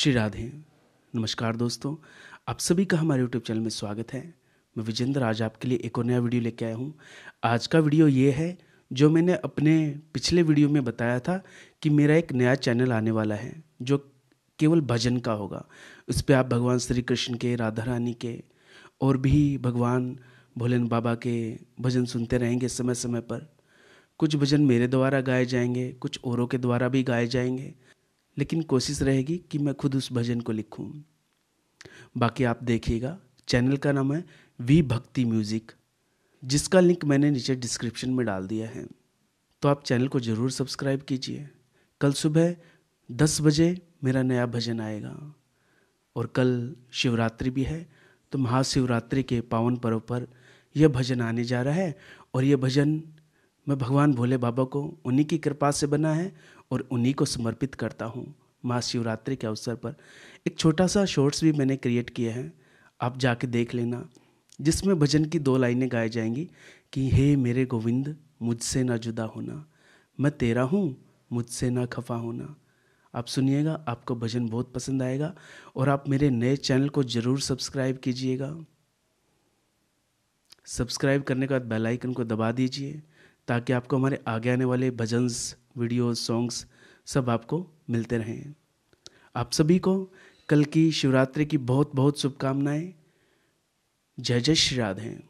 श्री राधे नमस्कार दोस्तों आप सभी का हमारे यूट्यूब चैनल में स्वागत है मैं विजेंद्र आज आपके लिए एक और नया वीडियो लेके आया हूँ आज का वीडियो ये है जो मैंने अपने पिछले वीडियो में बताया था कि मेरा एक नया चैनल आने वाला है जो केवल भजन का होगा उस पर आप भगवान श्री कृष्ण के राधा रानी के और भी भगवान भोलेन बाबा के भजन सुनते रहेंगे समय समय पर कुछ भजन मेरे द्वारा गाए जाएंगे कुछ औरों के द्वारा भी गाए जाएंगे लेकिन कोशिश रहेगी कि मैं खुद उस भजन को लिखूं बाकी आप देखिएगा चैनल का नाम है वी भक्ति म्यूज़िक जिसका लिंक मैंने नीचे डिस्क्रिप्शन में डाल दिया है तो आप चैनल को ज़रूर सब्सक्राइब कीजिए कल सुबह दस बजे मेरा नया भजन आएगा और कल शिवरात्रि भी है तो महाशिवरात्रि के पावन पर्व पर यह भजन आने जा रहा है और यह भजन मैं भगवान भोले बाबा को उन्हीं की कृपा से बना है और उन्हीं को समर्पित करता हूँ महाशिवरात्रि के अवसर पर एक छोटा सा शॉर्ट्स भी मैंने क्रिएट किया है आप जाके देख लेना जिसमें भजन की दो लाइनें गाई जाएंगी कि हे मेरे गोविंद मुझसे ना जुदा होना मैं तेरा हूँ मुझसे ना खफा होना आप सुनिएगा आपको भजन बहुत पसंद आएगा और आप मेरे नए चैनल को ज़रूर सब्सक्राइब कीजिएगा सब्सक्राइब करने के बाद बेल आइकन को दबा दीजिए ताकि आपको हमारे आगे आने वाले भजन्स वीडियोस सॉन्ग्स सब आपको मिलते रहें आप सभी को कल की शिवरात्रि की बहुत बहुत शुभकामनाएं जय जय श्री राधे